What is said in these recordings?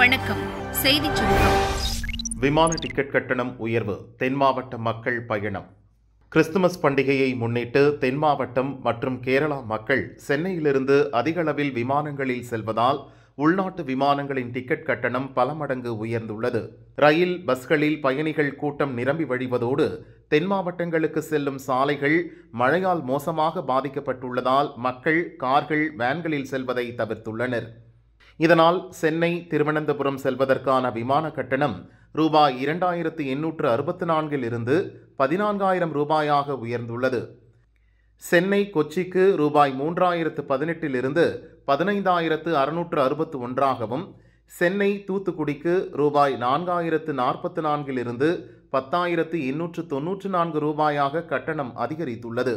வணக்கம் செய்தி விமான டிக்கெட் கட்டணம் உயர்வு தென் மாவட்ட மக்கள் பயணம் கிறிஸ்துமஸ் பண்டிகையை முன்னிட்டு தென் மாவட்டம் மற்றும் கேரளா மக்கள் சென்னையிலிருந்து அதிகளவில் விமானங்களில் செல்வதால் உள்நாட்டு விமானங்களின் டிக்கெட் கட்டணம் பல மடங்கு உயர்ந்துள்ளது ரயில் பஸ்களில் பயணிகள் கூட்டம் நிரம்பி வழிவதோடு தென் மாவட்டங்களுக்கு செல்லும் சாலைகள் மழையால் மோசமாக பாதிக்கப்பட்டுள்ளதால் மக்கள் கார்கள் வேன்களில் செல்வதை தவிர்த்துள்ளனர் இதனால் சென்னை திருவனந்தபுரம் செல்வதற்கான விமான கட்டணம் ரூபாய் இரண்டாயிரத்து எண்ணூற்று அறுபத்து நான்கில் இருந்து பதினான்காயிரம் ரூபாயாக உயர்ந்துள்ளது சென்னை கொச்சிக்கு ரூபாய் மூன்றாயிரத்து பதினெட்டிலிருந்து பதினைந்தாயிரத்து அறுநூற்று அறுபத்து ஒன்றாகவும் சென்னை தூத்துக்குடிக்கு ரூபாய் நான்காயிரத்து நாற்பத்து நான்கிலிருந்து பத்தாயிரத்து எண்ணூற்று தொன்னூற்று நான்கு ரூபாயாக கட்டணம் அதிகரித்துள்ளது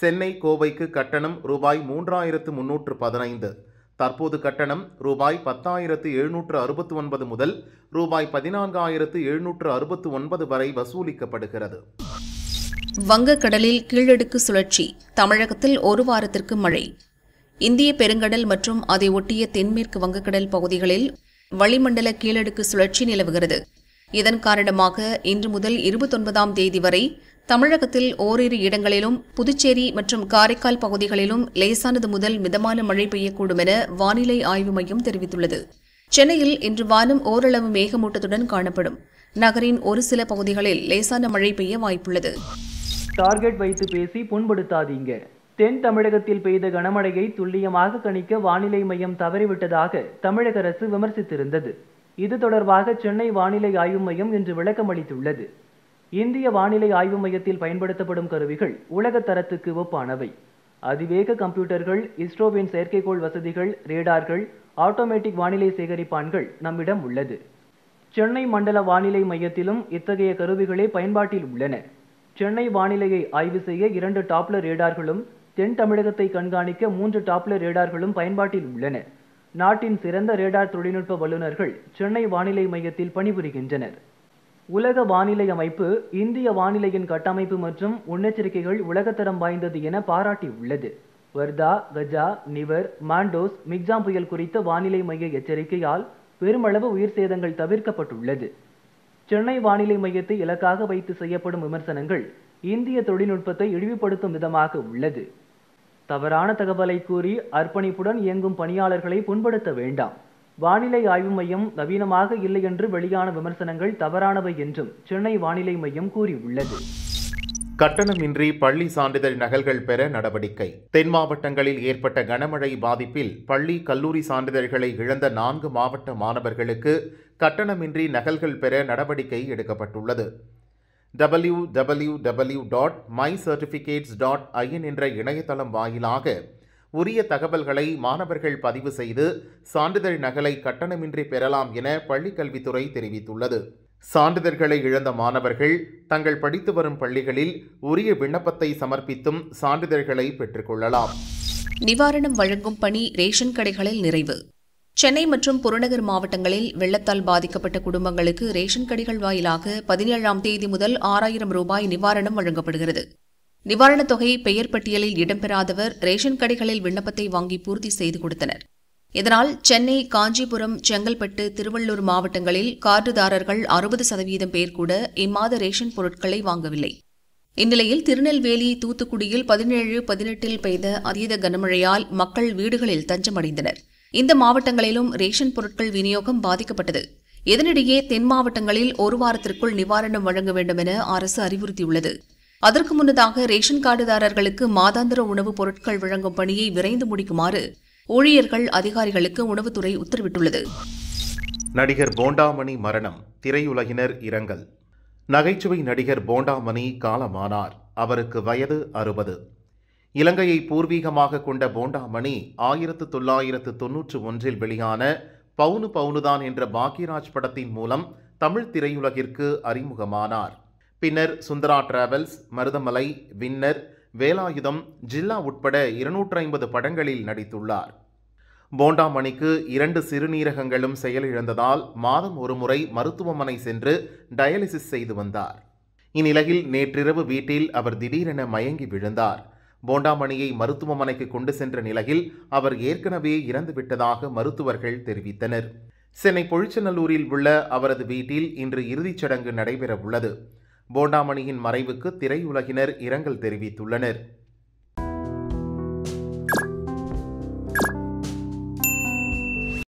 சென்னை கோவைக்கு கட்டணம் ரூபாய் மூன்றாயிரத்து முன்னூற்று பதினைந்து தற்போது கட்டணம் ரூபாய் பத்தாயிரத்து எழுநூற்று அறுபத்து ஒன்பது முதல் ரூபாய் பதினான்காயிரத்து எழுநூற்று அறுபத்து ஒன்பது வரை வசூலிக்கப்படுகிறது வங்கக்கடலில் கீழடுக்கு சுழற்சி தமிழகத்தில் ஒரு வாரத்திற்கு மழை இந்திய பெருங்கடல் மற்றும் அதை ஒட்டிய தென்மேற்கு வங்கக்கடல் பகுதிகளில் வளிமண்டல கீழடுக்கு சுழற்சி நிலவுகிறது இதன் காரணமாக இன்று முதல் இருபத்தொன்பதாம் தேதி வரை தமிழகத்தில் ஓரிரு இடங்களிலும் புதுச்சேரி மற்றும் காரைக்கால் பகுதிகளிலும் லேசானது முதல் மிதமான மழை பெய்யக்கூடும் என வானிலை ஆய்வு மையம் தெரிவித்துள்ளது சென்னையில் இன்று வானம் ஓரளவு மேகமூட்டத்துடன் காணப்படும் நகரின் ஒரு சில பகுதிகளில் லேசான மழை பெய்ய வாய்ப்புள்ளது டார்கெட் வைத்து பேசி புண்படுத்தாதீங்க தென் தமிழகத்தில் பெய்த கனமழையை துல்லியமாக கணிக்க வானிலை மையம் தவறிவிட்டதாக தமிழக அரசு விமர்சித்திருந்தது இது தொடர்பாக சென்னை வானிலை ஆய்வு மையம் இன்று விளக்கமளித்துள்ளது இந்திய வானிலை ஆய்வு மையத்தில் பயன்படுத்தப்படும் கருவிகள் உலக தரத்துக்கு ஒப்பானவை அதிவேக கம்ப்யூட்டர்கள் இஸ்ரோவின் செயற்கைக்கோள் வசதிகள் ரேடார்கள் ஆட்டோமேட்டிக் வானிலை சேகரிப்பான்கள் நம்மிடம் உள்ளது சென்னை மண்டல வானிலை மையத்திலும் இத்தகைய கருவிகளே பயன்பாட்டில் உள்ளன சென்னை வானிலையை ஆய்வு செய்ய இரண்டு டாப்லர் ரேடார்களும் தென் தமிழகத்தை கண்காணிக்க மூன்று டாப்லர் ரேடார்களும் பயன்பாட்டில் உள்ளன நாட்டின் சிறந்த ரேடார் தொழில்நுட்ப வல்லுநர்கள் சென்னை வானிலை மையத்தில் பணிபுரிகின்றனர் உலக வானிலை அமைப்பு இந்திய வானிலையின் கட்டமைப்பு மற்றும் முன்னெச்சரிக்கைகள் உலகத்தரம் வாய்ந்தது என பாராட்டியுள்ளது Vardah Gaja Nivar Mandous Michaung புயல் குறித்த வானிலை மைய எச்சரிக்கையால் பெருமளவு உயிர் சேதங்கள் தவிர்க்கப்பட்டுள்ளது சென்னை வானிலை மையத்தை இலக்காக வைத்து செய்யப்படும் விமர்சனங்கள் இந்திய தொழில்நுட்பத்தை இழிவுபடுத்தும் விதமாக உள்ளது தவறான தகவலை கூறி அர்ப்பணிப்புடன் இயங்கும் பணியாளர்களை புண்படுத்த வேண்டாம் வானிலை ஆய்வு மையம் நவீனமாக இல்லை என்று வெளியான விமர்சனங்கள் தவறானவை என்றும் சென்னை வானிலை மையம் கூறியுள்ளது கட்டணமின்றி பள்ளி சான்றிதழ் நகல்கள் பெற நடவடிக்கை தென் மாவட்டங்களில் ஏற்பட்ட கனமழை பாதிப்பில் பள்ளி கல்லூரி சான்றிதழ்களை இழந்த நான்கு மாவட்ட மாணவர்களுக்கு கட்டணமின்றி நகல்கள் பெற நடவடிக்கை எடுக்கப்பட்டுள்ளது W W W dot my certificates dot IN என்ற இணையதளம் வாயிலாக உரிய தகவல்களை மாணவர்கள் பதிவு செய்து சான்றிதழ் நகலை கட்டணமின்றி பெறலாம் என பள்ளிக்கல்வித்துறை தெரிவித்துள்ளது சான்றிதழ்களை இழந்த மாணவர்கள் தங்கள் படித்து வரும் பள்ளிகளில் உரிய விண்ணப்பத்தை சமர்ப்பித்தும் சான்றிதழ்களை பெற்றுக்கொள்ளலாம் நிவாரணம் வழங்கும் பணி ரேஷன் கடைகளில் நிறைவு சென்னை மற்றும் புறநகர் மாவட்டங்களில் வெள்ளத்தால் பாதிக்கப்பட்ட குடும்பங்களுக்கு ரேஷன் கடைகள் வாயிலாக பதினேழாம் தேதி முதல் ஆறாயிரம் ரூபாய் நிவாரணம் வழங்கப்படுகிறது நிவாரணத் தொகை பெயர் பட்டியலில் இடம்பெறாதவர் ரேஷன் கடைகளில் விண்ணப்பத்தை வாங்கி பூர்த்தி செய்து கொடுத்தனர் இதனால் சென்னை காஞ்சிபுரம் செங்கல்பட்டு திருவள்ளூர் மாவட்டங்களில் கார்டுதாரர்கள் அறுபது சதவீதம் பேர் கூட இம்மாத ரேஷன் பொருட்களை வாங்கவில்லை இந்நிலையில் திருநெல்வேலி தூத்துக்குடியில் பதினேழு பதினெட்டில் பெய்த அதீத கனமழையால் மக்கள் வீடுகளில் தஞ்சமடைந்தனர் இந்த மாவட்டங்களிலும் ரேஷன் பொருட்கள் விநியோகம் பாதிக்கப்பட்டது இதனிடையே தென் மாவட்டங்களில் ஒரு வாரத்திற்குள் நிவாரணம் வழங்க வேண்டும் என அரசு அறிவுறுத்தியுள்ளது அதற்கு முன்னதாக ரேஷன் கார்டுதாரர்களுக்கு மாதாந்திர உணவுப் பொருட்கள் வழங்கும் பணியை விரைந்து முடிக்குமாறு ஊழியர்கள் அதிகாரிகளுக்கு உணவுத்துறை உத்தரவிட்டுள்ளது நடிகர் போண்டாமணி மரணம் திரையுலகினர் இரங்கல் நகைச்சுவை நடிகர் போண்டாமணி காலமானார் அவருக்கு வயது அறுபது இலங்கையை பூர்வீகமாக கொண்ட போண்டாமணி ஆயிரத்து தொள்ளாயிரத்து தொன்னூற்று ஒன்றில் வெளியான பவுனு பவுனுதான் என்ற பாக்யராஜ் படத்தின் மூலம் தமிழ் திரையுலகிற்கு அறிமுகமானார் பின்னர் சுந்தரா டிராவல்ஸ் மருதமலை வின்னர் வேலாயுதம் ஜில்லா உட்பட இருநூற்றி ஐம்பது படங்களில் நடித்துள்ளார் போண்டாமணிக்கு இரண்டு சிறுநீரகங்களும் செயலிழந்ததால் மாதம் ஒருமுறை மருத்துவமனை சென்று டயாலிசிஸ் செய்து வந்தார் இந்நிலையில் நேற்றிரவு வீட்டில் அவர் திடீரென மயங்கி விழுந்தார் போண்டாமணியை மருத்துவமனைக்கு கொண்டு சென்ற நிலையில் அவர் ஏற்கனவே இறந்துவிட்டதாக மருத்துவர்கள் தெரிவித்தனர் சென்னை பொழிச்சநல்லூரில் உள்ள அவரது வீட்டில் இன்று இறுதிச் சடங்கு நடைபெறவுள்ளது உள்ளது போண்டாமணியின் மறைவுக்கு திரையுலகினர் இரங்கல் தெரிவித்துள்ளனர்